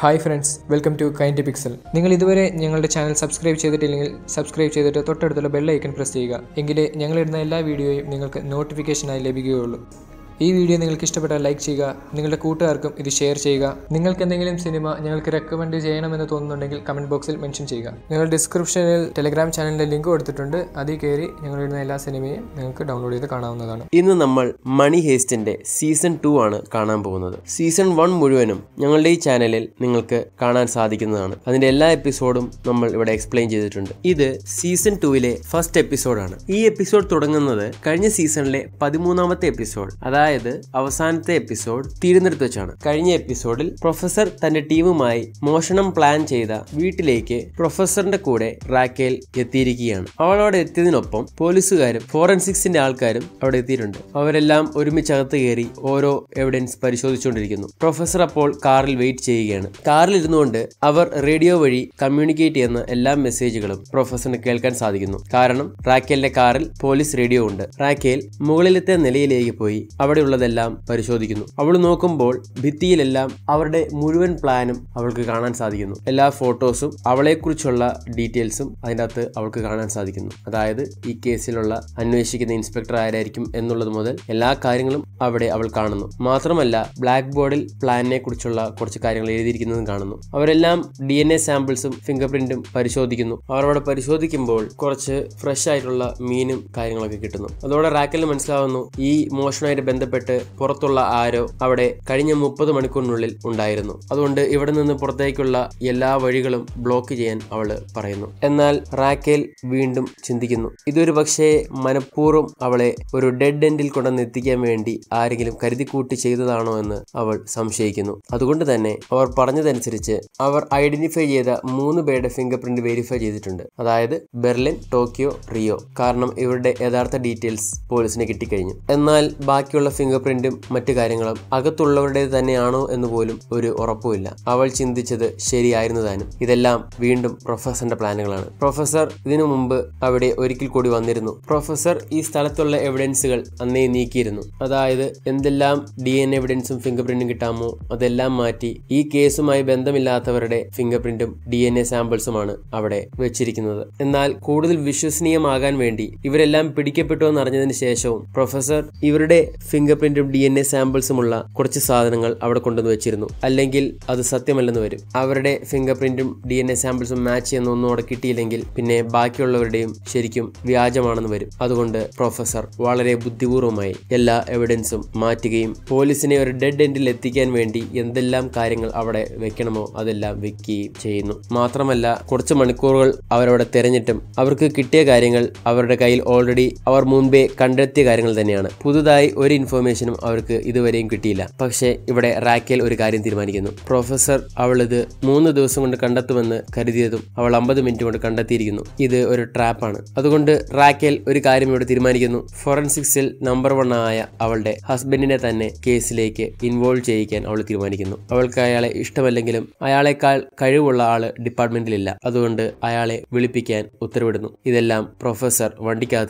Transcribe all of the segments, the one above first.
hi friends welcome to kind pixel നിങ്ങൾ ഇതുവരെ ഞങ്ങളുടെ ചാനൽ സബ്സ്ക്രൈബ് ചെയ്തിട്ടില്ലെങ്കിൽ സബ്സ്ക്രൈബ് ചെയ്തിട്ട് തൊട്ടടുത്തുള്ള ബെൽ ഐക്കൺ പ്രസ് ചെയ്യുക എങ്കിലേ ഞങ്ങളിടുന്ന എല്ലാ വീഡിയോയും നിങ്ങൾക്ക് നോട്ടിഫിക്കേഷനായി ലഭിക്കുകയുള്ളൂ ഈ വീഡിയോ നിങ്ങൾക്ക് ഇഷ്ടപ്പെട്ടാൽ ലൈക്ക് ചെയ്യുക നിങ്ങളുടെ കൂട്ടുകാർക്കും ഇത് ഷെയർ ചെയ്യുക നിങ്ങൾക്ക് എന്തെങ്കിലും സിനിമ ഞങ്ങൾക്ക് റെക്കമെൻഡ് ചെയ്യണമെന്ന് തോന്നുന്നുണ്ടെങ്കിൽ കമൻറ്റ് ബോക്സിൽ മെൻഷൻ ചെയ്യുക ഞങ്ങൾ ഡിസ്ക്രിപ്ഷനിൽ ടെലിഗ്രാം ചാനലിൻ്റെ ലിങ്ക് കൊടുത്തിട്ടുണ്ട് അതിൽ കയറി ഇടുന്ന എല്ലാ സിനിമയും നിങ്ങൾക്ക് ഡൗൺലോഡ് ചെയ്ത് കാണാവുന്നതാണ് ഇന്ന് നമ്മൾ മണി ഹേസ്റ്റിൻ്റെ സീസൺ ടു ആണ് കാണാൻ പോകുന്നത് സീസൺ വൺ മുഴുവനും ഞങ്ങളുടെ ഈ ചാനലിൽ നിങ്ങൾക്ക് കാണാൻ സാധിക്കുന്നതാണ് അതിൻ്റെ എല്ലാ എപ്പിസോഡും നമ്മൾ ഇവിടെ എക്സ്പ്ലെയിൻ ചെയ്തിട്ടുണ്ട് ഇത് സീസൺ ടുവിലെ ഫസ്റ്റ് എപ്പിസോഡാണ് ഈ എപ്പിസോഡ് തുടങ്ങുന്നത് കഴിഞ്ഞ സീസണിലെ പതിമൂന്നാമത്തെ എപ്പിസോഡ് അതായത് അതായത് അവസാനത്തെ എപ്പിസോഡ് തിരുവനന്തപുരത്ത് വെച്ചാണ് കഴിഞ്ഞ എപ്പിസോഡിൽ പ്രൊഫസർ തന്റെ ടീമുമായി മോഷണം പ്ലാൻ ചെയ്ത വീട്ടിലേക്ക് പ്രൊഫസറിന്റെ കൂടെ റാക്കേൽ എത്തിയിരിക്കുകയാണ് അവൾ അവിടെ എത്തിയതിനൊപ്പം പോലീസുകാരും ഫോറൻസിക്സിന്റെ ആൾക്കാരും അവിടെ എത്തിയിട്ടുണ്ട് അവരെല്ലാം ഒരുമിച്ച് അകത്ത് കയറി ഓരോ എവിഡൻസ് പരിശോധിച്ചുകൊണ്ടിരിക്കുന്നു പ്രൊഫസർ അപ്പോൾ കാറിൽ വെയിറ്റ് ചെയ്യുകയാണ് കാറിൽ ഇരുന്നുകൊണ്ട് അവർ റേഡിയോ വഴി കമ്മ്യൂണിക്കേറ്റ് ചെയ്യുന്ന എല്ലാ മെസ്സേജുകളും പ്രൊഫസറിന് കേൾക്കാൻ സാധിക്കുന്നു കാരണം റാക്കേലിന്റെ കാറിൽ പോലീസ് റേഡിയോ ഉണ്ട് റാക്കേൽ മുകളിലത്തെ നിലയിലേക്ക് പോയി അവിടെ അവിടെയുള്ളതെല്ലാം പരിശോധിക്കുന്നു അവൾ നോക്കുമ്പോൾ ഭിത്തിയിലെല്ലാം അവരുടെ മുഴുവൻ പ്ലാനും അവൾക്ക് കാണാൻ സാധിക്കുന്നു എല്ലാ ഫോട്ടോസും അവളെക്കുറിച്ചുള്ള ഡീറ്റെയിൽസും അതിനകത്ത് അവൾക്ക് കാണാൻ സാധിക്കുന്നു അതായത് ഈ കേസിലുള്ള അന്വേഷിക്കുന്ന ഇൻസ്പെക്ടർ ആരായിരിക്കും എന്നുള്ളത് മുതൽ എല്ലാ കാര്യങ്ങളും അവിടെ അവൾ കാണുന്നു മാത്രമല്ല ബ്ലാക്ക് ബോർഡിൽ പ്ലാനിനെ കുറിച്ചുള്ള കുറച്ച് കാര്യങ്ങൾ എഴുതിയിരിക്കുന്നതും കാണുന്നു അവരെല്ലാം ഡി എൻ എ സാമ്പിൾസും ഫിംഗർ പ്രിന്റും പരിശോധിക്കുന്നു അവർ അവിടെ പരിശോധിക്കുമ്പോൾ കുറച്ച് ഫ്രഷ് ആയിട്ടുള്ള മീനും കാര്യങ്ങളൊക്കെ കിട്ടുന്നു അതോടെ റാക്കലിന് മനസ്സിലാവുന്നു ഈ മോഷണമായിട്ട് ബന്ധം ബന്ധപ്പെട്ട് പുറത്തുള്ള ആരോ അവിടെ കഴിഞ്ഞ മുപ്പത് മണിക്കൂറിനുള്ളിൽ ഉണ്ടായിരുന്നു അതുകൊണ്ട് ഇവിടെ നിന്ന് പുറത്തേക്കുള്ള എല്ലാ വഴികളും ബ്ലോക്ക് ചെയ്യാൻ അവൾ പറയുന്നു എന്നാൽ റാക്കേൽ വീണ്ടും ചിന്തിക്കുന്നു ഇതൊരു പക്ഷേ മനഃപൂർവ്വം അവളെ ഒരു ഡെഡ് എൻഡിൽ കൊണ്ടുവന്ന് എത്തിക്കാൻ വേണ്ടി ആരെങ്കിലും കൂട്ടി ചെയ്തതാണോ എന്ന് അവൾ സംശയിക്കുന്നു അതുകൊണ്ട് തന്നെ അവർ പറഞ്ഞതനുസരിച്ച് അവർ ഐഡന്റിഫൈ ചെയ്ത മൂന്ന് പേരുടെ ഫിംഗർ പ്രിന്റ് വെരിഫൈ ചെയ്തിട്ടുണ്ട് അതായത് ബെർലിൻ ടോക്കിയോ റിയോ കാരണം ഇവരുടെ യഥാർത്ഥ ഡീറ്റെയിൽസ് പോലീസിന് കിട്ടിക്കഴിഞ്ഞു എന്നാൽ ബാക്കിയുള്ള ഫിംഗർ പ്രിന്റും മറ്റു കാര്യങ്ങളും അകത്തുള്ളവരുടെ തന്നെയാണോ എന്ന് പോലും ഒരു ഉറപ്പുമില്ല അവൾ ചിന്തിച്ചത് ശരിയായിരുന്നു താനും ഇതെല്ലാം വീണ്ടും പ്രൊഫസറിന്റെ പ്ലാനുകളാണ് പ്രൊഫസർ ഇതിനു മുമ്പ് അവിടെ ഒരിക്കൽ കൂടി വന്നിരുന്നു പ്രൊഫസർ ഈ സ്ഥലത്തുള്ള എവിഡൻസുകൾ അന്നേ നീക്കിയിരുന്നു അതായത് എന്തെല്ലാം ഡി എൻ എവിഡൻസും ഫിംഗർ പ്രിന്റും കിട്ടാമോ അതെല്ലാം മാറ്റി ഈ കേസുമായി ബന്ധമില്ലാത്തവരുടെ ഫിംഗർ പ്രിന്റും ഡി എൻ എ സാമ്പിൾസുമാണ് അവിടെ വെച്ചിരിക്കുന്നത് എന്നാൽ കൂടുതൽ വിശ്വസനീയമാകാൻ വേണ്ടി ഇവരെല്ലാം പിടിക്കപ്പെട്ടു എന്നറിഞ്ഞതിന് ശേഷവും പ്രൊഫസർ ഇവരുടെ ഫിംഗർ ഫിംഗർ പ്രിന്റും ഡി എൻ എ സാമ്പിൾസുമുള്ള കുറച്ച് സാധനങ്ങൾ അവിടെ കൊണ്ടുവന്ന് വെച്ചിരുന്നു അല്ലെങ്കിൽ അത് സത്യമല്ലെന്ന് വരും അവരുടെ ഫിംഗർ പ്രിന്റും ഡി എൻ എ സാമ്പിൾസും മാച്ച് ഒന്നും അവിടെ കിട്ടിയില്ലെങ്കിൽ പിന്നെ ബാക്കിയുള്ളവരുടെയും ശരിക്കും വ്യാജമാണെന്ന് വരും അതുകൊണ്ട് പ്രൊഫസർ വളരെ ബുദ്ധിപൂർവമായി എല്ലാ എവിഡൻസും മാറ്റുകയും പോലീസിനെ ഒരു ഡെഡ് എൻഡിൽ എത്തിക്കാൻ വേണ്ടി എന്തെല്ലാം കാര്യങ്ങൾ അവിടെ വെക്കണമോ അതെല്ലാം വെക്കുകയും ചെയ്യുന്നു മാത്രമല്ല കുറച്ച് മണിക്കൂറുകൾ അവരവിടെ തെരഞ്ഞിട്ടും അവർക്ക് കിട്ടിയ കാര്യങ്ങൾ അവരുടെ കയ്യിൽ ഓൾറെഡി അവർ മുൻപേ കണ്ടെത്തിയ കാര്യങ്ങൾ തന്നെയാണ് പുതുതായി ഒരു ഇൻഫോ ഇൻഫർമേഷനും അവർക്ക് ഇതുവരെയും കിട്ടിയില്ല പക്ഷേ ഇവിടെ റാക്കേൽ ഒരു കാര്യം തീരുമാനിക്കുന്നു പ്രൊഫസർ ഇത് മൂന്ന് ദിവസം കൊണ്ട് കണ്ടെത്തുമെന്ന് കരുതിയതും അവൾ അമ്പത് മിനിറ്റ് കൊണ്ട് കണ്ടെത്തിയിരിക്കുന്നു ഇത് ഒരു ട്രാപ്പാണ് അതുകൊണ്ട് റാക്കേൽ ഒരു കാര്യം ഇവിടെ തീരുമാനിക്കുന്നു ഫോറൻസിക്സിൽ നമ്പർ വൺ ആയ അവളുടെ ഹസ്ബൻഡിനെ തന്നെ കേസിലേക്ക് ഇൻവോൾവ് ചെയ്യിക്കാൻ അവൾ തീരുമാനിക്കുന്നു അവൾക്ക് അയാളെ ഇഷ്ടമല്ലെങ്കിലും അയാളെക്കാൾ കഴിവുള്ള ആള് ഡിപ്പാർട്ട്മെന്റിലില്ല അതുകൊണ്ട് അയാളെ വിളിപ്പിക്കാൻ ഉത്തരവിടുന്നു ഇതെല്ലാം പ്രൊഫസർ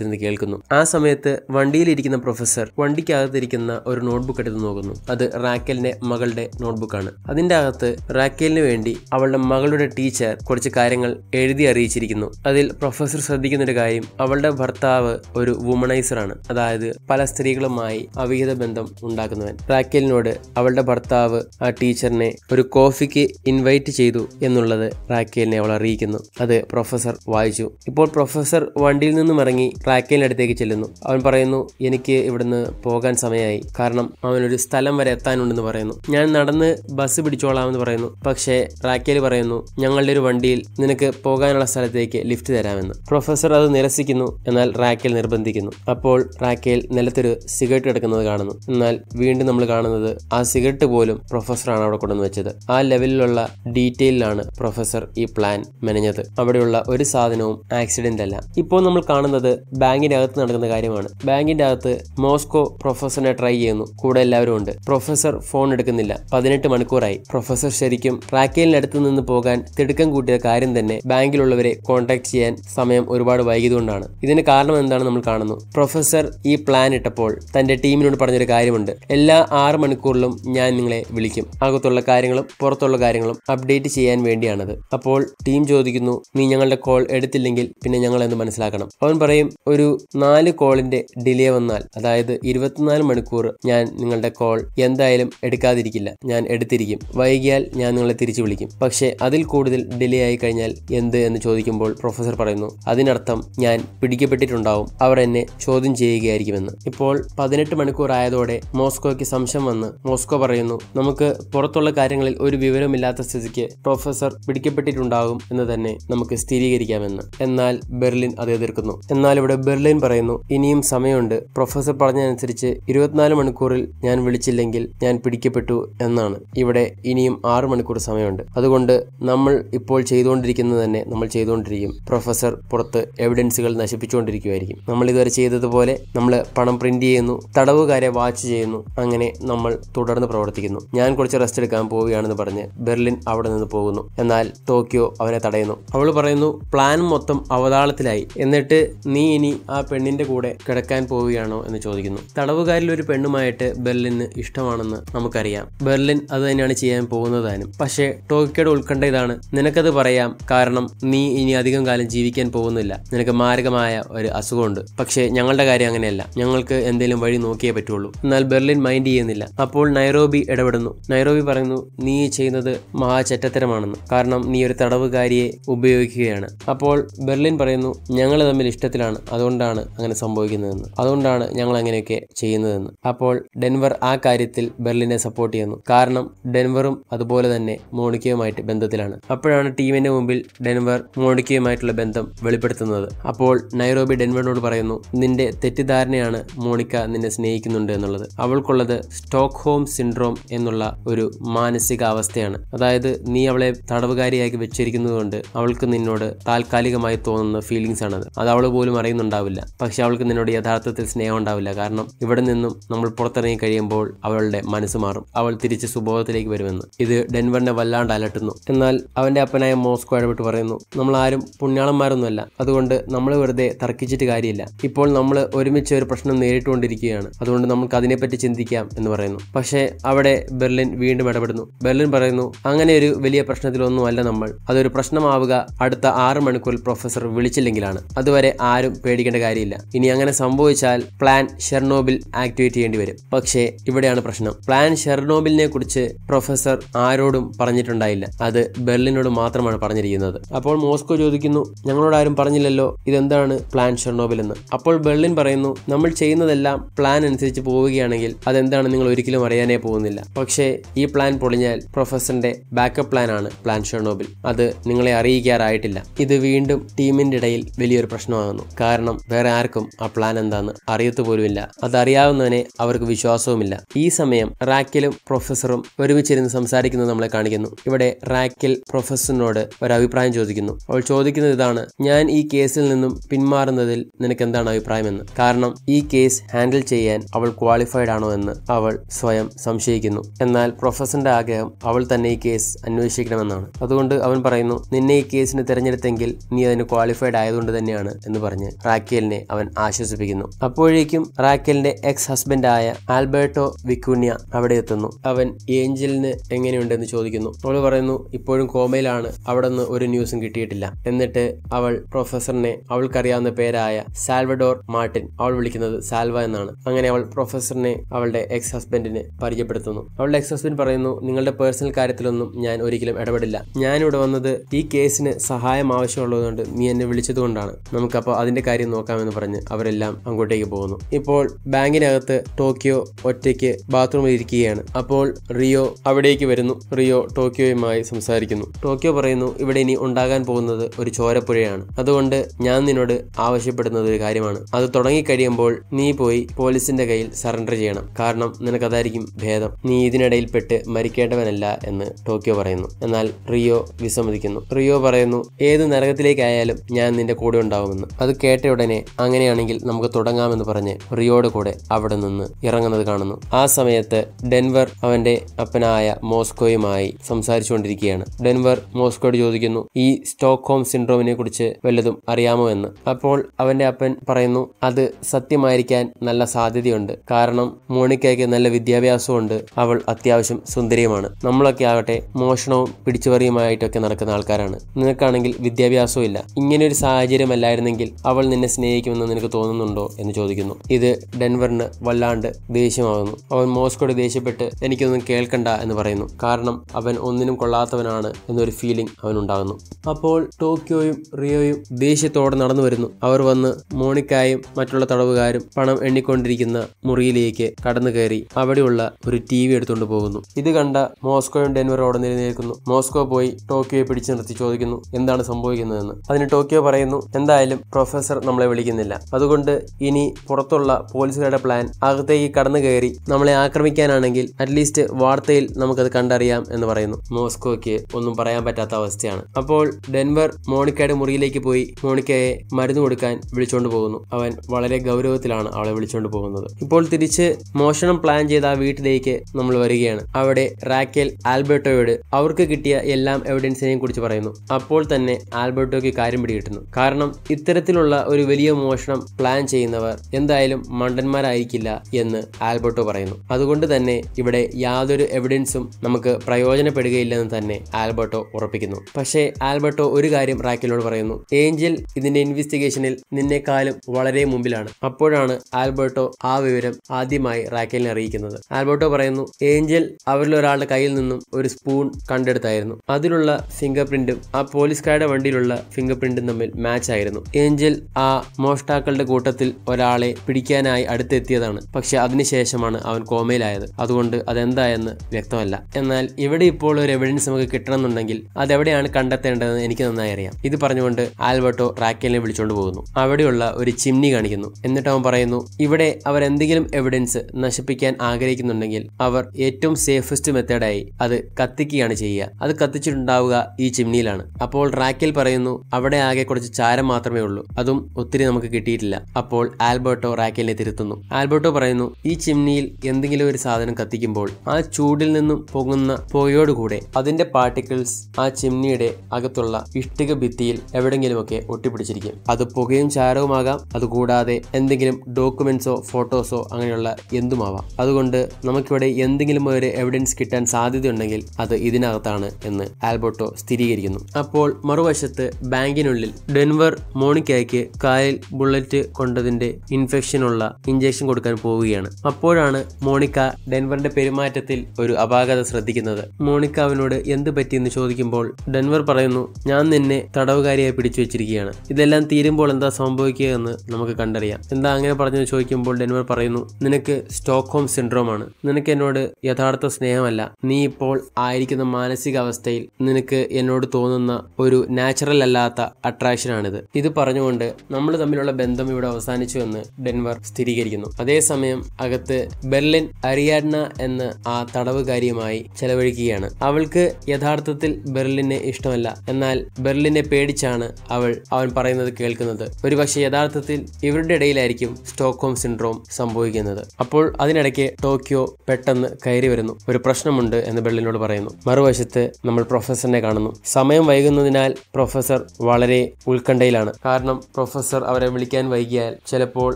നിന്ന് കേൾക്കുന്നു ആ സമയത്ത് വണ്ടിയിലിരിക്കുന്ന പ്രൊഫസർ വണ്ടിക്കകത്ത് ചേർത്തിരിക്കുന്ന ഒരു നോട്ട്ബുക്ക് എടുത്ത് നോക്കുന്നു അത് റാക്കേലിന്റെ മകളുടെ നോട്ട്ബുക്കാണ് അതിന്റെ അകത്ത് റാക്കേലിന് വേണ്ടി അവളുടെ മകളുടെ ടീച്ചർ കുറച്ച് കാര്യങ്ങൾ എഴുതി അറിയിച്ചിരിക്കുന്നു അതിൽ പ്രൊഫസർ ഒരു കാര്യം അവളുടെ ഭർത്താവ് ഒരു വുമണൈസർ ആണ് അതായത് പല സ്ത്രീകളുമായി അവിഹിത ബന്ധം ഉണ്ടാക്കുന്നവൻ റാക്കേലിനോട് അവളുടെ ഭർത്താവ് ആ ടീച്ചറിനെ ഒരു കോഫിക്ക് ഇൻവൈറ്റ് ചെയ്തു എന്നുള്ളത് റാക്കേലിനെ അവൾ അറിയിക്കുന്നു അത് പ്രൊഫസർ വായിച്ചു ഇപ്പോൾ പ്രൊഫസർ വണ്ടിയിൽ നിന്നും ഇറങ്ങി റാക്കേലിന്റെ അടുത്തേക്ക് ചെല്ലുന്നു അവൻ പറയുന്നു എനിക്ക് ഇവിടുന്ന് പോകാൻ സമയമായി കാരണം അവനൊരു സ്ഥലം വരെ എത്താനുണ്ടെന്ന് പറയുന്നു ഞാൻ നടന്ന് ബസ് പിടിച്ചോളാമെന്ന് പറയുന്നു പക്ഷേ റാക്കേൽ പറയുന്നു ഞങ്ങളുടെ ഒരു വണ്ടിയിൽ നിനക്ക് പോകാനുള്ള സ്ഥലത്തേക്ക് ലിഫ്റ്റ് തരാമെന്ന് പ്രൊഫസർ അത് നിരസിക്കുന്നു എന്നാൽ റാക്കേൽ നിർബന്ധിക്കുന്നു അപ്പോൾ റാക്കേൽ നിലത്തൊരു സിഗരറ്റ് എടുക്കുന്നത് കാണുന്നു എന്നാൽ വീണ്ടും നമ്മൾ കാണുന്നത് ആ സിഗരറ്റ് പോലും പ്രൊഫസറാണ് അവിടെ കൊണ്ടുവന്ന് വെച്ചത് ആ ലെവലിലുള്ള ഡീറ്റെയിലാണ് പ്രൊഫസർ ഈ പ്ലാൻ മെനഞ്ഞത് അവിടെയുള്ള ഒരു സാധനവും ആക്സിഡന്റ് അല്ല ഇപ്പോൾ നമ്മൾ കാണുന്നത് ബാങ്കിന്റെ അകത്ത് നടക്കുന്ന കാര്യമാണ് ബാങ്കിന്റെ അകത്ത് മോസ്കോ പ്രൊഫസർ പ്രൊഫസറിനെ ട്രൈ ചെയ്യുന്നു കൂടെ എല്ലാവരും ഉണ്ട് പ്രൊഫസർ ഫോൺ എടുക്കുന്നില്ല പതിനെട്ട് മണിക്കൂറായി പ്രൊഫസർ ശരിക്കും റാക്കേലിനടുത്ത് നിന്ന് പോകാൻ തിടുക്കം കൂട്ടിയ കാര്യം തന്നെ ബാങ്കിലുള്ളവരെ കോൺടാക്ട് ചെയ്യാൻ സമയം ഒരുപാട് വൈകിയതുകൊണ്ടാണ് ഇതിന് കാരണം എന്താണ് നമ്മൾ കാണുന്നു പ്രൊഫസർ ഈ പ്ലാൻ ഇട്ടപ്പോൾ തന്റെ ടീമിനോട് പറഞ്ഞൊരു കാര്യമുണ്ട് എല്ലാ ആറ് മണിക്കൂറിലും ഞാൻ നിങ്ങളെ വിളിക്കും അകത്തുള്ള കാര്യങ്ങളും പുറത്തുള്ള കാര്യങ്ങളും അപ്ഡേറ്റ് ചെയ്യാൻ വേണ്ടിയാണത് അപ്പോൾ ടീം ചോദിക്കുന്നു നീ ഞങ്ങളുടെ കോൾ എടുത്തില്ലെങ്കിൽ പിന്നെ ഞങ്ങൾ എന്ന് മനസ്സിലാക്കണം അവൻ പറയും ഒരു നാല് കോളിന്റെ ഡിലേ വന്നാൽ അതായത് ഇരുപത്തിനാല് ഇരുപത്തിനാല് മണിക്കൂർ ഞാൻ നിങ്ങളുടെ കോൾ എന്തായാലും എടുക്കാതിരിക്കില്ല ഞാൻ എടുത്തിരിക്കും വൈകിയാൽ ഞാൻ നിങ്ങളെ തിരിച്ചു വിളിക്കും പക്ഷേ അതിൽ കൂടുതൽ ഡിലേ ആയി കഴിഞ്ഞാൽ എന്ത് എന്ന് ചോദിക്കുമ്പോൾ പ്രൊഫസർ പറയുന്നു അതിനർത്ഥം ഞാൻ പിടിക്കപ്പെട്ടിട്ടുണ്ടാവും അവർ എന്നെ ചോദ്യം ചെയ്യുകയായിരിക്കുമെന്ന് ഇപ്പോൾ പതിനെട്ട് മണിക്കൂർ ആയതോടെ മോസ്കോയ്ക്ക് സംശയം വന്ന് മോസ്കോ പറയുന്നു നമുക്ക് പുറത്തുള്ള കാര്യങ്ങളിൽ ഒരു വിവരമില്ലാത്ത സ്ഥിതിക്ക് പ്രൊഫസർ പിടിക്കപ്പെട്ടിട്ടുണ്ടാകും എന്ന് തന്നെ നമുക്ക് സ്ഥിരീകരിക്കാമെന്ന് എന്നാൽ ബെർലിൻ അത് എതിർക്കുന്നു എന്നാൽ ഇവിടെ ബെർലിൻ പറയുന്നു ഇനിയും സമയമുണ്ട് പ്രൊഫസർ പറഞ്ഞതനുസരിച്ച് ഇരുപത്തിനാല് മണിക്കൂറിൽ ഞാൻ വിളിച്ചില്ലെങ്കിൽ ഞാൻ പിടിക്കപ്പെട്ടു എന്നാണ് ഇവിടെ ഇനിയും ആറ് മണിക്കൂർ സമയമുണ്ട് അതുകൊണ്ട് നമ്മൾ ഇപ്പോൾ ചെയ്തുകൊണ്ടിരിക്കുന്നത് തന്നെ നമ്മൾ ചെയ്തുകൊണ്ടിരിക്കും പ്രൊഫസർ പുറത്ത് എവിഡൻസുകൾ നശിപ്പിച്ചുകൊണ്ടിരിക്കുമായിരിക്കും നമ്മൾ ഇതുവരെ ചെയ്തതുപോലെ നമ്മൾ പണം പ്രിന്റ് ചെയ്യുന്നു തടവുകാരെ വാച്ച് ചെയ്യുന്നു അങ്ങനെ നമ്മൾ തുടർന്ന് പ്രവർത്തിക്കുന്നു ഞാൻ കുറച്ച് റെസ്റ്റ് എടുക്കാൻ പോവുകയാണെന്ന് പറഞ്ഞ് ബെർലിൻ അവിടെ നിന്ന് പോകുന്നു എന്നാൽ ടോക്കിയോ അവനെ തടയുന്നു അവൾ പറയുന്നു പ്ലാൻ മൊത്തം അവതാളത്തിലായി എന്നിട്ട് നീ ഇനി ആ പെണ്ണിന്റെ കൂടെ കിടക്കാൻ പോവുകയാണോ എന്ന് ചോദിക്കുന്നു തടവുകാർ ഒരു പെണ്ണുമായിട്ട് ബെർലിന് ഇഷ്ടമാണെന്ന് നമുക്കറിയാം ബെർലിൻ അത് തന്നെയാണ് ചെയ്യാൻ പോകുന്നതാനും പക്ഷേ ടോക്കിയോട് ഉൾക്കണ്ട ഇതാണ് നിനക്കത് പറയാം കാരണം നീ ഇനി അധികം കാലം ജീവിക്കാൻ പോകുന്നില്ല നിനക്ക് മാരകമായ ഒരു അസുഖമുണ്ട് പക്ഷേ ഞങ്ങളുടെ കാര്യം അങ്ങനെയല്ല ഞങ്ങൾക്ക് എന്തെങ്കിലും വഴി നോക്കിയേ പറ്റുള്ളൂ എന്നാൽ ബെർലിൻ മൈൻഡ് ചെയ്യുന്നില്ല അപ്പോൾ നൈറോബി ഇടപെടുന്നു നൈറോബി പറയുന്നു നീ ചെയ്യുന്നത് മഹാചറ്റത്തരമാണെന്ന് കാരണം നീ ഒരു തടവുകാരിയെ ഉപയോഗിക്കുകയാണ് അപ്പോൾ ബെർലിൻ പറയുന്നു ഞങ്ങൾ തമ്മിൽ ഇഷ്ടത്തിലാണ് അതുകൊണ്ടാണ് അങ്ങനെ സംഭവിക്കുന്നതെന്ന് അതുകൊണ്ടാണ് ഞങ്ങൾ അങ്ങനെയൊക്കെ ചെയ്യുന്നത് ചെയ്യുന്നതെന്ന് അപ്പോൾ ഡെൻവർ ആ കാര്യത്തിൽ ബെർലിനെ സപ്പോർട്ട് ചെയ്യുന്നു കാരണം ഡെൻവറും അതുപോലെ തന്നെ മോണിക്കയുമായിട്ട് ബന്ധത്തിലാണ് അപ്പോഴാണ് ടീമിന്റെ മുമ്പിൽ ഡെൻവർ മോണിക്കയുമായിട്ടുള്ള ബന്ധം വെളിപ്പെടുത്തുന്നത് അപ്പോൾ നൈറോബി ഡെൻവറിനോട് പറയുന്നു നിന്റെ തെറ്റിദ്ധാരണയാണ് മോണിക്ക നിന്നെ സ്നേഹിക്കുന്നുണ്ട് എന്നുള്ളത് അവൾക്കുള്ളത് സ്റ്റോക്ക്ഹോം സിൻഡ്രോം എന്നുള്ള ഒരു മാനസികാവസ്ഥയാണ് അതായത് നീ അവളെ തടവുകാരിയാക്കി വെച്ചിരിക്കുന്നതുകൊണ്ട് അവൾക്ക് നിന്നോട് താൽക്കാലികമായി തോന്നുന്ന ഫീലിങ്സ് ആണത് അത് അവൾ പോലും അറിയുന്നുണ്ടാവില്ല പക്ഷെ അവൾക്ക് നിന്നോട് യഥാർത്ഥത്തിൽ സ്നേഹം ഉണ്ടാവില്ല കാരണം ഇവിടെ നിന്നും നമ്മൾ പുറത്തിറങ്ങി കഴിയുമ്പോൾ അവളുടെ മനസ്സ് മാറും അവൾ തിരിച്ച് സുബോധത്തിലേക്ക് വരുമെന്ന് ഇത് ഡെൻവറിനെ വല്ലാണ്ട് അലട്ടുന്നു എന്നാൽ അവന്റെ അപ്പനായ മോസ്കോ ഇടപെട്ട് പറയുന്നു നമ്മൾ ആരും പുണ്യാളന്മാരൊന്നുമല്ല അതുകൊണ്ട് നമ്മൾ വെറുതെ തർക്കിച്ചിട്ട് കാര്യമില്ല ഇപ്പോൾ നമ്മൾ ഒരുമിച്ച് ഒരു പ്രശ്നം നേരിട്ടുകൊണ്ടിരിക്കുകയാണ് അതുകൊണ്ട് നമുക്ക് അതിനെപ്പറ്റി ചിന്തിക്കാം എന്ന് പറയുന്നു പക്ഷേ അവിടെ ബെർലിൻ വീണ്ടും ഇടപെടുന്നു ബെർലിൻ പറയുന്നു അങ്ങനെ ഒരു വലിയ പ്രശ്നത്തിലൊന്നുമല്ല നമ്മൾ അതൊരു പ്രശ്നമാവുക അടുത്ത ആറ് മണിക്കൂറിൽ പ്രൊഫസർ വിളിച്ചില്ലെങ്കിലാണ് അതുവരെ ആരും പേടിക്കേണ്ട കാര്യമില്ല ഇനി അങ്ങനെ സംഭവിച്ചാൽ പ്ലാൻ ഷെർണോബിൽ ആക്ടിവേറ്റ് ചെയ്യേണ്ടി വരും പക്ഷേ ഇവിടെയാണ് പ്രശ്നം പ്ലാൻ ഷെർണോബിലിനെ കുറിച്ച് പ്രൊഫസർ ആരോടും പറഞ്ഞിട്ടുണ്ടായില്ല അത് ബെർലിനോട് മാത്രമാണ് പറഞ്ഞിരിക്കുന്നത് അപ്പോൾ മോസ്കോ ചോദിക്കുന്നു ഞങ്ങളോട് ആരും പറഞ്ഞില്ലല്ലോ ഇതെന്താണ് പ്ലാൻ ഷെർണോബിൽ എന്ന് അപ്പോൾ ബെർലിൻ പറയുന്നു നമ്മൾ ചെയ്യുന്നതെല്ലാം പ്ലാൻ അനുസരിച്ച് പോവുകയാണെങ്കിൽ അതെന്താണ് നിങ്ങൾ ഒരിക്കലും അറിയാനേ പോകുന്നില്ല പക്ഷേ ഈ പ്ലാൻ പൊളിഞ്ഞാൽ പ്രൊഫസറിന്റെ ബാക്കപ്പ് പ്ലാൻ ആണ് പ്ലാൻ ഷെർണോബിൽ അത് നിങ്ങളെ അറിയിക്കാറായിട്ടില്ല ഇത് വീണ്ടും ടീമിന്റെ ഇടയിൽ വലിയൊരു പ്രശ്നമാകുന്നു കാരണം വേറെ ആർക്കും ആ പ്ലാൻ എന്താന്ന് അറിയത്തു പോലുമില്ല അതറിയാവുന്ന ഉണ്ടാവുന്നതിനെ അവർക്ക് വിശ്വാസവുമില്ല ഈ സമയം റാക്കിലും പ്രൊഫസറും ഒരുമിച്ചിരുന്ന് സംസാരിക്കുന്നത് നമ്മളെ കാണിക്കുന്നു ഇവിടെ റാക്കിൽ പ്രൊഫസറിനോട് ഒരു അഭിപ്രായം ചോദിക്കുന്നു അവൾ ചോദിക്കുന്നത് ഇതാണ് ഞാൻ ഈ കേസിൽ നിന്നും പിന്മാറുന്നതിൽ നിനക്ക് എന്താണ് അഭിപ്രായം എന്ന് കാരണം ഈ കേസ് ഹാൻഡിൽ ചെയ്യാൻ അവൾ ക്വാളിഫൈഡ് ആണോ എന്ന് അവൾ സ്വയം സംശയിക്കുന്നു എന്നാൽ പ്രൊഫസറിന്റെ ആഗ്രഹം അവൾ തന്നെ ഈ കേസ് അന്വേഷിക്കണമെന്നാണ് അതുകൊണ്ട് അവൻ പറയുന്നു നിന്നെ ഈ കേസിന് തിരഞ്ഞെടുത്തെങ്കിൽ നീ അതിന് ക്വാളിഫൈഡ് ആയതുകൊണ്ട് തന്നെയാണ് എന്ന് പറഞ്ഞ് റാക്കേലിനെ അവൻ ആശ്വസിപ്പിക്കുന്നു അപ്പോഴേക്കും റാക്കേലിന്റെ എക്സ് ഹസ്ബൻഡായ ആൽബർട്ടോ വിക്കുണ്യ അവിടെ എത്തുന്നു അവൻ ഏഞ്ചലിന് എങ്ങനെയുണ്ടെന്ന് ചോദിക്കുന്നു അവൾ പറയുന്നു ഇപ്പോഴും കോമയിലാണ് അവിടെ നിന്ന് ഒരു ന്യൂസും കിട്ടിയിട്ടില്ല എന്നിട്ട് അവൾ പ്രൊഫസറിനെ അവൾക്കറിയാവുന്ന പേരായ സാൽവഡോർ മാർട്ടിൻ അവൾ വിളിക്കുന്നത് സാൽവ എന്നാണ് അങ്ങനെ അവൾ പ്രൊഫസറിനെ അവളുടെ എക്സ് ഹസ്ബൻഡിനെ പരിചയപ്പെടുത്തുന്നു അവളുടെ എക്സ് ഹസ്ബൻഡ് പറയുന്നു നിങ്ങളുടെ പേഴ്സണൽ കാര്യത്തിലൊന്നും ഞാൻ ഒരിക്കലും ഇടപെടില്ല ഞാനിവിടെ വന്നത് ഈ കേസിന് സഹായം ആവശ്യമുള്ളതുകൊണ്ട് നീ എന്നെ വിളിച്ചതുകൊണ്ടാണ് നമുക്കപ്പോൾ അതിന്റെ കാര്യം നോക്കാമെന്ന് പറഞ്ഞ് അവരെല്ലാം അങ്ങോട്ടേക്ക് പോകുന്നു ഇപ്പോൾ ബാങ്കിന് ഇതിനകത്ത് ടോക്കിയോ ഒറ്റയ്ക്ക് ബാത്റൂമിൽ ഇരിക്കുകയാണ് അപ്പോൾ റിയോ അവിടേക്ക് വരുന്നു റിയോ ടോക്കിയോയുമായി സംസാരിക്കുന്നു ടോക്കിയോ പറയുന്നു ഇവിടെ ഇനി ഉണ്ടാകാൻ പോകുന്നത് ഒരു ചോരപ്പുഴയാണ് അതുകൊണ്ട് ഞാൻ നിന്നോട് ആവശ്യപ്പെടുന്നത് ഒരു കാര്യമാണ് അത് തുടങ്ങിക്കഴിയുമ്പോൾ നീ പോയി പോലീസിന്റെ കയ്യിൽ സറണ്ടർ ചെയ്യണം കാരണം നിനക്കതായിരിക്കും ഭേദം നീ ഇതിനിടയിൽ പെട്ട് മരിക്കേണ്ടവനല്ല എന്ന് ടോക്കിയോ പറയുന്നു എന്നാൽ റിയോ വിസമ്മതിക്കുന്നു റിയോ പറയുന്നു ഏത് നരകത്തിലേക്കായാലും ഞാൻ നിന്റെ കൂടെ ഉണ്ടാവുമെന്ന് അത് കേട്ട ഉടനെ അങ്ങനെയാണെങ്കിൽ നമുക്ക് തുടങ്ങാമെന്ന് പറഞ്ഞ് റിയോയുടെ കൂടെ അവിടെ നിന്ന് ഇറങ്ങുന്നത് കാണുന്നു ആ സമയത്ത് ഡെൻവർ അവന്റെ അപ്പനായ മോസ്കോയുമായി സംസാരിച്ചുകൊണ്ടിരിക്കുകയാണ് ഡെൻവർ മോസ്കോയോട് ചോദിക്കുന്നു ഈ സ്റ്റോക്ക്ഹോം സിൻഡ്രോമിനെ കുറിച്ച് വല്ലതും അറിയാമോ എന്ന് അപ്പോൾ അവന്റെ അപ്പൻ പറയുന്നു അത് സത്യമായിരിക്കാൻ നല്ല സാധ്യതയുണ്ട് കാരണം മോണിക്കയ്ക്ക് നല്ല വിദ്യാഭ്യാസമുണ്ട് അവൾ അത്യാവശ്യം സുന്ദരിയുമാണ് നമ്മളൊക്കെ ആകട്ടെ മോഷണവും പിടിച്ചുപറിയുമായിട്ടൊക്കെ നടക്കുന്ന ആൾക്കാരാണ് നിനക്കാണെങ്കിൽ വിദ്യാഭ്യാസവും ഇല്ല ഇങ്ങനെയൊരു സാഹചര്യമല്ലായിരുന്നെങ്കിൽ അവൾ നിന്നെ സ്നേഹിക്കുമെന്ന് നിനക്ക് തോന്നുന്നുണ്ടോ എന്ന് ചോദിക്കുന്നു ഇത് ഡെൻവറിന് വല്ലാണ്ട് ദേഷ്യമാകുന്നു അവൻ മോസ്കോട് ദേഷ്യപ്പെട്ട് എനിക്കൊന്നും കേൾക്കണ്ട എന്ന് പറയുന്നു കാരണം അവൻ ഒന്നിനും കൊള്ളാത്തവനാണ് എന്നൊരു ഫീലിംഗ് അവനുണ്ടാകുന്നു അപ്പോൾ ടോക്കിയോയും റിയോയും ദേഷ്യത്തോടെ നടന്നു വരുന്നു അവർ വന്ന് മോണിക്കായും മറ്റുള്ള തടവുകാരും പണം എണ്ണിക്കൊണ്ടിരിക്കുന്ന മുറിയിലേക്ക് കടന്നു കയറി അവിടെയുള്ള ഒരു ടി വി എടുത്തുകൊണ്ട് പോകുന്നു ഇത് കണ്ട മോസ്കോയും ഡെൻവറോട് നിലനിൽക്കുന്നു മോസ്കോ പോയി ടോക്കിയോയെ പിടിച്ചു നിർത്തി ചോദിക്കുന്നു എന്താണ് സംഭവിക്കുന്നതെന്ന് അതിന് ടോക്കിയോ പറയുന്നു എന്തായാലും പ്രൊഫസർ നമ്മളെ വിളിക്കുന്നില്ല അതുകൊണ്ട് ഇനി പുറത്തുള്ള പോലീസുകാരുടെ പ്ലാൻ പ്ലാൻ അകത്തേക്ക് കടന്നു കയറി നമ്മളെ ആക്രമിക്കാനാണെങ്കിൽ അറ്റ്ലീസ്റ്റ് വാർത്തയിൽ നമുക്കത് കണ്ടറിയാം എന്ന് പറയുന്നു മോസ്കോയ്ക്ക് ഒന്നും പറയാൻ പറ്റാത്ത അവസ്ഥയാണ് അപ്പോൾ ഡെൻവർ മോണിക്കയുടെ മുറിയിലേക്ക് പോയി മോണിക്കയെ മരുന്ന് കൊടുക്കാൻ വിളിച്ചുകൊണ്ട് പോകുന്നു അവൻ വളരെ ഗൗരവത്തിലാണ് അവളെ വിളിച്ചുകൊണ്ട് പോകുന്നത് ഇപ്പോൾ തിരിച്ച് മോഷണം പ്ലാൻ ചെയ്ത ആ വീട്ടിലേക്ക് നമ്മൾ വരികയാണ് അവിടെ റാക്കൽ ആൽബർട്ടോയോട് അവർക്ക് കിട്ടിയ എല്ലാം എവിഡൻസിനെയും കുറിച്ച് പറയുന്നു അപ്പോൾ തന്നെ ആൽബർട്ടോയ്ക്ക് കാര്യം പിടികിട്ടുന്നു കാരണം ഇത്തരത്തിലുള്ള ഒരു വലിയ മോഷണം പ്ലാൻ ചെയ്യുന്നവർ എന്തായാലും മണ്ടന്മാരായി സഹായിക്കില്ല എന്ന് ആൽബർട്ടോ പറയുന്നു അതുകൊണ്ട് തന്നെ ഇവിടെ യാതൊരു എവിഡൻസും നമുക്ക് പ്രയോജനപ്പെടുകയില്ലെന്ന് തന്നെ ആൽബർട്ടോ ഉറപ്പിക്കുന്നു പക്ഷേ ആൽബർട്ടോ ഒരു കാര്യം റാക്കിലോട് പറയുന്നു ഏഞ്ചൽ ഇതിന്റെ ഇൻവെസ്റ്റിഗേഷനിൽ നിന്നെക്കാളും വളരെ മുമ്പിലാണ് അപ്പോഴാണ് ആൽബർട്ടോ ആ വിവരം ആദ്യമായി റാക്കലിനെ അറിയിക്കുന്നത് ആൽബർട്ടോ പറയുന്നു ഏഞ്ചൽ അവരിൽ ഒരാളുടെ കയ്യിൽ നിന്നും ഒരു സ്പൂൺ കണ്ടെടുത്തായിരുന്നു അതിലുള്ള ഫിംഗർ പ്രിന്റും ആ പോലീസുകാരുടെ വണ്ടിയിലുള്ള ഫിംഗർ പ്രിന്റും തമ്മിൽ മാച്ച് ആയിരുന്നു ഏഞ്ചൽ ആ മോഷ്ടാക്കളുടെ കൂട്ടത്തിൽ ഒരാളെ പിടിക്കാനായി അടുത്തെത്തിയ കിട്ടിയതാണ് പക്ഷെ അതിനുശേഷമാണ് അവൻ കോമയിലായത് അതുകൊണ്ട് അതെന്തായെന്ന് വ്യക്തമല്ല എന്നാൽ ഇവിടെ ഇപ്പോൾ ഒരു എവിഡൻസ് നമുക്ക് കിട്ടണമെന്നുണ്ടെങ്കിൽ അതെവിടെയാണ് കണ്ടെത്തേണ്ടതെന്ന് എനിക്ക് നന്നായി അറിയാം ഇത് പറഞ്ഞുകൊണ്ട് ആൽബർട്ടോ റാക്കേലിനെ വിളിച്ചുകൊണ്ട് പോകുന്നു അവിടെയുള്ള ഒരു ചിമ്നി കാണിക്കുന്നു എന്നിട്ട് അവൻ പറയുന്നു ഇവിടെ അവർ എന്തെങ്കിലും എവിഡൻസ് നശിപ്പിക്കാൻ ആഗ്രഹിക്കുന്നുണ്ടെങ്കിൽ അവർ ഏറ്റവും സേഫസ്റ്റ് മെത്തേഡായി അത് കത്തിക്കുകയാണ് ചെയ്യുക അത് കത്തിച്ചിട്ടുണ്ടാവുക ഈ ചിമ്നിയിലാണ് അപ്പോൾ റാക്കിൽ പറയുന്നു അവിടെ ആകെ കുറച്ച് ചാരം മാത്രമേ ഉള്ളൂ അതും ഒത്തിരി നമുക്ക് കിട്ടിയിട്ടില്ല അപ്പോൾ ആൽബർട്ടോ റാക്കേലിനെ തിരുത്തുന്നു ആൽബർട്ടോ പറയുന്നു ഈ ചിമ്നിയിൽ എന്തെങ്കിലും ഒരു സാധനം കത്തിക്കുമ്പോൾ ആ ചൂടിൽ നിന്നും പൊങ്ങുന്ന പുകയോടുകൂടെ അതിന്റെ പാർട്ടിക്കിൾസ് ആ ചിമ്നിയുടെ അകത്തുള്ള ഇഷ്ടിക ഭിത്തിയിൽ എവിടെങ്കിലുമൊക്കെ ഒട്ടിപ്പിടിച്ചിരിക്കും അത് പുകയും ചാരവുമാകാം അതുകൂടാതെ എന്തെങ്കിലും ഡോക്യുമെന്റ്സോ ഫോട്ടോസോ അങ്ങനെയുള്ള എന്തുമാവാം അതുകൊണ്ട് നമുക്കിവിടെ എന്തെങ്കിലും ഒരു എവിഡൻസ് കിട്ടാൻ സാധ്യതയുണ്ടെങ്കിൽ അത് ഇതിനകത്താണ് എന്ന് ആൽബർട്ടോ സ്ഥിരീകരിക്കുന്നു അപ്പോൾ മറുവശത്ത് ബാങ്കിനുള്ളിൽ ഡെൻവർ മോണിക്കയ്ക്ക് കായൽ ബുള്ളറ്റ് കൊണ്ടതിന്റെ ഇൻഫെക്ഷനുള്ള ഇഞ്ചക്ഷൻ ഇൻഫർമേഷൻ കൊടുക്കാൻ പോവുകയാണ് അപ്പോഴാണ് മോണിക്ക ഡെൻവറിന്റെ പെരുമാറ്റത്തിൽ ഒരു അപാകത ശ്രദ്ധിക്കുന്നത് മോണിക്ക അവനോട് എന്ത് പറ്റിയെന്ന് ചോദിക്കുമ്പോൾ ഡെൻവർ പറയുന്നു ഞാൻ നിന്നെ തടവുകാരിയായി പിടിച്ചു വെച്ചിരിക്കുകയാണ് ഇതെല്ലാം തീരുമ്പോൾ എന്താ സംഭവിക്കുക എന്ന് നമുക്ക് കണ്ടറിയാം എന്താ അങ്ങനെ പറഞ്ഞു ചോദിക്കുമ്പോൾ ഡെൻവർ പറയുന്നു നിനക്ക് സ്റ്റോക്ക്ഹോം സിൻഡ്രോം ആണ് നിനക്ക് എന്നോട് യഥാർത്ഥ സ്നേഹമല്ല നീ ഇപ്പോൾ ആയിരിക്കുന്ന മാനസികാവസ്ഥയിൽ നിനക്ക് എന്നോട് തോന്നുന്ന ഒരു നാച്ചുറൽ അല്ലാത്ത അട്രാക്ഷനാണിത് ഇത് പറഞ്ഞുകൊണ്ട് നമ്മൾ തമ്മിലുള്ള ബന്ധം ഇവിടെ അവസാനിച്ചു എന്ന് ഡെൻവർ സ്ഥിരീകരിക്കുന്നു അതേസമയം അകത്ത് ബെർലിൻ അരിയാഡ്ന എന്ന ആ തടവുകാരിയുമായി ചെലവഴിക്കുകയാണ് അവൾക്ക് യഥാർത്ഥത്തിൽ ബെർലിനെ ഇഷ്ടമല്ല എന്നാൽ ബെർലിനെ പേടിച്ചാണ് അവൾ അവൻ പറയുന്നത് കേൾക്കുന്നത് ഒരുപക്ഷെ യഥാർത്ഥത്തിൽ ഇവരുടെ ഇടയിലായിരിക്കും സ്റ്റോക്ക്ഹോം സിൻഡ്രോം സംഭവിക്കുന്നത് അപ്പോൾ അതിനിടയ്ക്ക് ടോക്കിയോ പെട്ടെന്ന് കയറി വരുന്നു ഒരു പ്രശ്നമുണ്ട് എന്ന് ബെർലിനോട് പറയുന്നു മറുവശത്ത് നമ്മൾ പ്രൊഫസറിനെ കാണുന്നു സമയം വൈകുന്നതിനാൽ പ്രൊഫസർ വളരെ ഉത്കണ്ഠയിലാണ് കാരണം പ്രൊഫസർ അവരെ വിളിക്കാൻ വൈകിയാൽ ചിലപ്പോൾ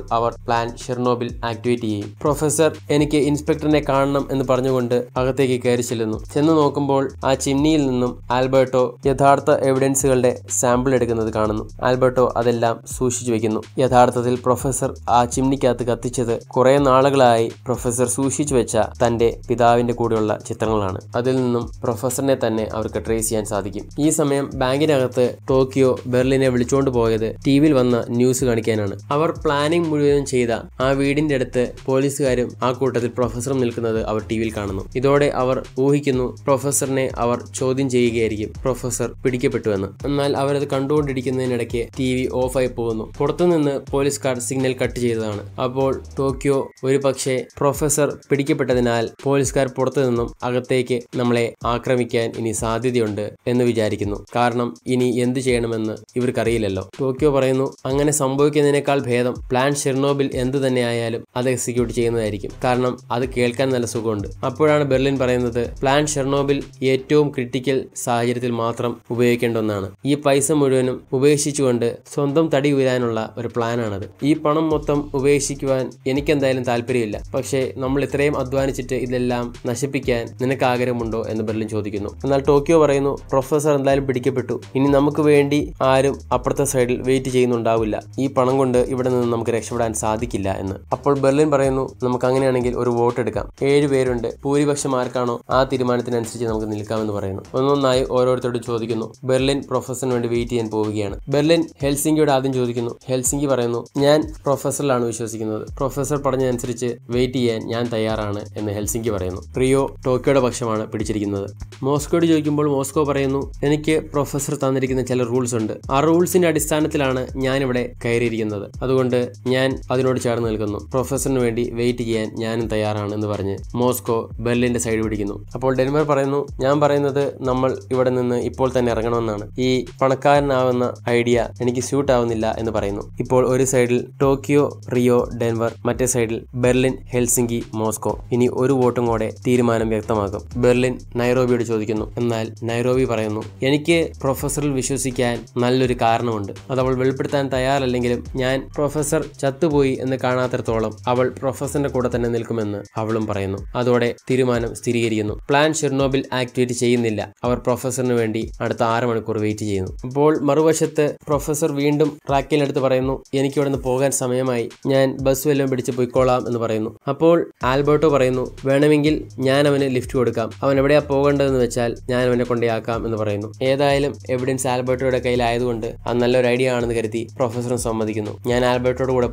അവർ പ്ലാൻ ഷെർണോബിൽ ആക്ടിവേറ്റ് ചെയ്യും പ്രൊഫസർ എനിക്ക് ഇൻസ്പെക്ടറിനെ കാണണം എന്ന് പറഞ്ഞുകൊണ്ട് അകത്തേക്ക് കയറി ചെല്ലുന്നു ചെന്ന് നോക്കുമ്പോൾ ആ ചിമ്നിയിൽ നിന്നും ആൽബർട്ടോ യഥാർത്ഥ എവിഡൻസുകളുടെ സാമ്പിൾ എടുക്കുന്നത് കാണുന്നു ആൽബർട്ടോ അതെല്ലാം സൂക്ഷിച്ചു വെക്കുന്നു യഥാർത്ഥത്തിൽ പ്രൊഫസർ ആ ചിമ്നിക്കകത്ത് കത്തിച്ചത് കുറെ നാളുകളായി പ്രൊഫസർ സൂക്ഷിച്ചു വെച്ച തന്റെ പിതാവിന്റെ കൂടെയുള്ള ചിത്രങ്ങളാണ് അതിൽ നിന്നും പ്രൊഫസറിനെ തന്നെ അവർക്ക് ട്രേസ് ചെയ്യാൻ സാധിക്കും ഈ സമയം ബാങ്കിനകത്ത് ടോക്കിയോ ബെർലിനെ വിളിച്ചുകൊണ്ട് പോയത് ടി വന്ന ന്യൂസ് കാണിക്കാനാണ് അവർ പ്ലാനിംഗ് മുഴുവൻ ചെയ്ത ആ വീഡിയോ വീടിന്റെ അടുത്ത് പോലീസുകാരും ആ കൂട്ടത്തിൽ പ്രൊഫസറും നിൽക്കുന്നത് അവർ ടി വിയിൽ കാണുന്നു ഇതോടെ അവർ ഊഹിക്കുന്നു പ്രൊഫസറിനെ അവർ ചോദ്യം ചെയ്യുകയായിരിക്കും പ്രൊഫസർ പിടിക്കപ്പെട്ടുവെന്ന് എന്നാൽ അവരത് കണ്ടുകൊണ്ടിരിക്കുന്നതിനിടയ്ക്ക് ടി വി ഓഫായി പോകുന്നു പുറത്തുനിന്ന് പോലീസുകാർ സിഗ്നൽ കട്ട് ചെയ്തതാണ് അപ്പോൾ ടോക്കിയോ ഒരു പക്ഷേ പ്രൊഫസർ പിടിക്കപ്പെട്ടതിനാൽ പോലീസുകാർ പുറത്തു നിന്നും അകത്തേക്ക് നമ്മളെ ആക്രമിക്കാൻ ഇനി സാധ്യതയുണ്ട് എന്ന് വിചാരിക്കുന്നു കാരണം ഇനി എന്ത് ചെയ്യണമെന്ന് ഇവർക്കറിയില്ലല്ലോ ടോക്കിയോ പറയുന്നു അങ്ങനെ സംഭവിക്കുന്നതിനേക്കാൾ ഭേദം പ്ലാൻ ഷെർണോബിൽ എന്തു തന്നെയായാലും ആയാലും അത് എക്സിക്യൂട്ട് ചെയ്യുന്നതായിരിക്കും കാരണം അത് കേൾക്കാൻ നല്ല സുഖമുണ്ട് അപ്പോഴാണ് ബെർലിൻ പറയുന്നത് പ്ലാൻ ഷെർണോബിൽ ഏറ്റവും ക്രിട്ടിക്കൽ സാഹചര്യത്തിൽ മാത്രം ഉപയോഗിക്കേണ്ട ഒന്നാണ് ഈ പൈസ മുഴുവനും ഉപേക്ഷിച്ചുകൊണ്ട് സ്വന്തം തടി ഉയരാനുള്ള ഒരു പ്ലാനാണത് ഈ പണം മൊത്തം ഉപേക്ഷിക്കുവാൻ എനിക്കെന്തായാലും താല്പര്യമില്ല പക്ഷേ നമ്മൾ ഇത്രയും അധ്വാനിച്ചിട്ട് ഇതെല്ലാം നശിപ്പിക്കാൻ നിനക്ക് ആഗ്രഹമുണ്ടോ എന്ന് ബെർലിൻ ചോദിക്കുന്നു എന്നാൽ ടോക്കിയോ പറയുന്നു പ്രൊഫസർ എന്തായാലും പിടിക്കപ്പെട്ടു ഇനി നമുക്ക് വേണ്ടി ആരും അപ്പുറത്തെ സൈഡിൽ വെയിറ്റ് ചെയ്യുന്നുണ്ടാവില്ല ഈ പണം കൊണ്ട് ഇവിടെ നിന്ന് നമുക്ക് രക്ഷപ്പെടാൻ സാധിക്കില്ല എന്ന് അപ്പോൾ ബെർലിൻ പറയുന്നു നമുക്ക് അങ്ങനെയാണെങ്കിൽ ഒരു വോട്ട് എടുക്കാം ഏഴ് പേരുണ്ട് ഭൂരിപക്ഷം ആർക്കാണോ ആ തീരുമാനത്തിനനുസരിച്ച് നമുക്ക് നിൽക്കാമെന്ന് പറയുന്നു ഒന്നൊന്നായി ഓരോരുത്തരോട് ചോദിക്കുന്നു ബെർലിൻ പ്രൊഫസറിന് വേണ്ടി വെയിറ്റ് ചെയ്യാൻ പോവുകയാണ് ബെർലിൻ ഹെൽസിംഗിയോട് ആദ്യം ചോദിക്കുന്നു ഹെൽസിംഗി പറയുന്നു ഞാൻ പ്രൊഫസറിലാണ് വിശ്വസിക്കുന്നത് പ്രൊഫസർ പറഞ്ഞതനുസരിച്ച് വെയിറ്റ് ചെയ്യാൻ ഞാൻ തയ്യാറാണ് എന്ന് ഹെൽസിംഗി പറയുന്നു റിയോ ടോക്കിയോയുടെ പക്ഷമാണ് പിടിച്ചിരിക്കുന്നത് മോസ്കോട് ചോദിക്കുമ്പോൾ മോസ്കോ പറയുന്നു എനിക്ക് പ്രൊഫസർ തന്നിരിക്കുന്ന ചില റൂൾസ് ഉണ്ട് ആ റൂൾസിന്റെ അടിസ്ഥാനത്തിലാണ് ഞാനിവിടെ കയറിയിരിക്കുന്നത് അതുകൊണ്ട് ഞാൻ അതിനോട് ചേർന്ന് നിൽക്കുന്നു പ്രൊഫസറിന് വേണ്ടി വെയിറ്റ് ചെയ്യാൻ ഞാനും തയ്യാറാണ് എന്ന് പറഞ്ഞ് മോസ്കോ ബെർലിന്റെ സൈഡ് പിടിക്കുന്നു അപ്പോൾ ഡെൻവർ പറയുന്നു ഞാൻ പറയുന്നത് നമ്മൾ ഇവിടെ നിന്ന് ഇപ്പോൾ തന്നെ ഇറങ്ങണമെന്നാണ് ഈ പണക്കാരനാവുന്ന ഐഡിയ എനിക്ക് സ്യൂട്ട് ആവുന്നില്ല എന്ന് പറയുന്നു ഇപ്പോൾ ഒരു സൈഡിൽ ടോക്കിയോ റിയോ ഡെൻവർ മറ്റേ സൈഡിൽ ബെർലിൻ ഹെൽസിങ്കി മോസ്കോ ഇനി ഒരു വോട്ടും കൂടെ തീരുമാനം വ്യക്തമാക്കും ബെർലിൻ നൈറോബിയോട് ചോദിക്കുന്നു എന്നാൽ നൈറോബി പറയുന്നു എനിക്ക് പ്രൊഫസറിൽ വിശ്വസിക്കാൻ നല്ലൊരു കാരണമുണ്ട് അത് അവൾ വെളിപ്പെടുത്താൻ തയ്യാറല്ലെങ്കിലും ഞാൻ പ്രൊഫസർ ചത്തുപോയി എന്ന് കാണാത്തടത്തോളം കഴിയുന്നിടത്തോളം അവൾ പ്രൊഫസറിന്റെ കൂടെ തന്നെ നിൽക്കുമെന്ന് അവളും പറയുന്നു അതോടെ തീരുമാനം സ്ഥിരീകരിക്കുന്നു പ്ലാൻ ഷെർണോബിൽ ആക്ടിവേറ്റ് ചെയ്യുന്നില്ല അവർ പ്രൊഫസറിന് വേണ്ടി അടുത്ത ആറ് മണിക്കൂർ വെയിറ്റ് ചെയ്യുന്നു അപ്പോൾ മറുവശത്ത് പ്രൊഫസർ വീണ്ടും ട്രാക്കിലെടുത്ത് പറയുന്നു എനിക്ക് നിന്ന് പോകാൻ സമയമായി ഞാൻ ബസ് വല്ലതും പിടിച്ച് പോയിക്കോളാം എന്ന് പറയുന്നു അപ്പോൾ ആൽബർട്ടോ പറയുന്നു വേണമെങ്കിൽ ഞാൻ അവന് ലിഫ്റ്റ് കൊടുക്കാം അവൻ എവിടെയാ പോകേണ്ടതെന്ന് വെച്ചാൽ ഞാൻ അവനെ കൊണ്ടേയാക്കാം എന്ന് പറയുന്നു ഏതായാലും എവിഡൻസ് ആൽബർട്ടോയുടെ കയ്യിലായതുകൊണ്ട് അത് നല്ലൊരു ഐഡിയ ആണെന്ന് കരുതി പ്രൊഫസറും സമ്മതിക്കുന്നു ഞാൻ ആൽബർട്ടോട് കൂടെ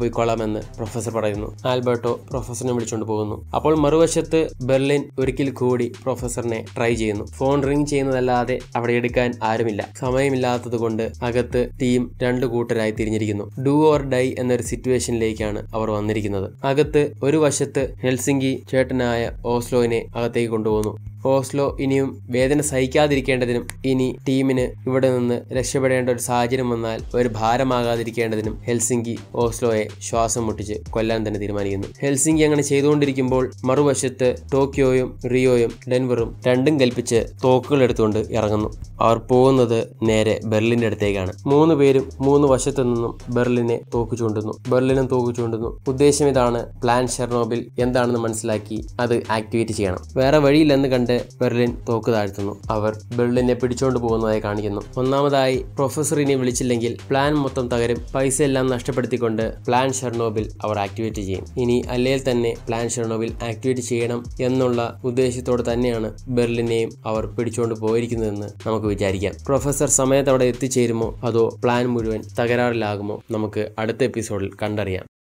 എന്ന് പ്രൊഫസർ പറയുന്നു ഉണ്ടായിരുന്നു ആൽബർട്ടോ പ്രൊഫസറിനെ വിളിച്ചുകൊണ്ട് പോകുന്നു അപ്പോൾ മറുവശത്ത് ബെർലിൻ ഒരിക്കൽ കൂടി പ്രൊഫസറിനെ ട്രൈ ചെയ്യുന്നു ഫോൺ റിംഗ് ചെയ്യുന്നതല്ലാതെ അവിടെ എടുക്കാൻ ആരുമില്ല സമയമില്ലാത്തത് കൊണ്ട് അകത്ത് ടീം രണ്ടു കൂട്ടരായി തിരിഞ്ഞിരിക്കുന്നു ഡു ഓർ ഡൈ എന്നൊരു സിറ്റുവേഷനിലേക്കാണ് അവർ വന്നിരിക്കുന്നത് അകത്ത് ഒരു വശത്ത് ഹെൽസിംഗി ചേട്ടനായ ഓസ്ലോയിനെ അകത്തേക്ക് കൊണ്ടുപോകുന്നു ഓസ്ലോ ഇനിയും വേദന സഹിക്കാതിരിക്കേണ്ടതിനും ഇനി ടീമിന് ഇവിടെ നിന്ന് രക്ഷപ്പെടേണ്ട ഒരു സാഹചര്യം വന്നാൽ ഒരു ഭാരമാകാതിരിക്കേണ്ടതിനും ഹെൽസിങ്കി ഓസ്ലോയെ ശ്വാസം മുട്ടിച്ച് കൊല്ലാൻ തന്നെ തീരുമാനിക്കുന്നു ഹെൽസിങ്കി അങ്ങനെ ചെയ്തുകൊണ്ടിരിക്കുമ്പോൾ മറുവശത്ത് ടോക്കിയോയും റിയോയും ഡെൻവറും രണ്ടും കൽപ്പിച്ച് തോക്കുകൾ എടുത്തുകൊണ്ട് ഇറങ്ങുന്നു അവർ പോകുന്നത് നേരെ ബെർലിന്റെ അടുത്തേക്കാണ് മൂന്ന് പേരും മൂന്ന് വശത്തു നിന്നും ബെർലിനെ തോക്ക് ചൂണ്ടുന്നു ബെർലിനും തോക്ക് ചൂണ്ടുന്നു ഉദ്ദേശം ഇതാണ് പ്ലാൻ ഷെർണോബിൽ എന്താണെന്ന് മനസ്സിലാക്കി അത് ആക്ടിവേറ്റ് ചെയ്യണം വേറെ വഴിയില്ലെന്ന് കണ്ട് നേരത്തെ ബെർലിൻ തോക്ക് താഴ്ത്തുന്നു അവർ ബെർലിനെ പിടിച്ചുകൊണ്ട് പോകുന്നതായി കാണിക്കുന്നു ഒന്നാമതായി പ്രൊഫസറിനെ വിളിച്ചില്ലെങ്കിൽ പ്ലാൻ മൊത്തം തകരും പൈസ എല്ലാം നഷ്ടപ്പെടുത്തിക്കൊണ്ട് പ്ലാൻ ഷെർണോബിൽ അവർ ആക്ടിവേറ്റ് ചെയ്യും ഇനി അല്ലെങ്കിൽ തന്നെ പ്ലാൻ ഷെർണോബിൽ ആക്ടിവേറ്റ് ചെയ്യണം എന്നുള്ള ഉദ്ദേശത്തോടെ തന്നെയാണ് ബെർലിനെയും അവർ പിടിച്ചുകൊണ്ട് പോയിരിക്കുന്നതെന്ന് നമുക്ക് വിചാരിക്കാം പ്രൊഫസർ സമയത്ത് അവിടെ എത്തിച്ചേരുമോ അതോ പ്ലാൻ മുഴുവൻ തകരാറിലാകുമോ നമുക്ക് അടുത്ത എപ്പിസോഡിൽ കണ്ടറിയാം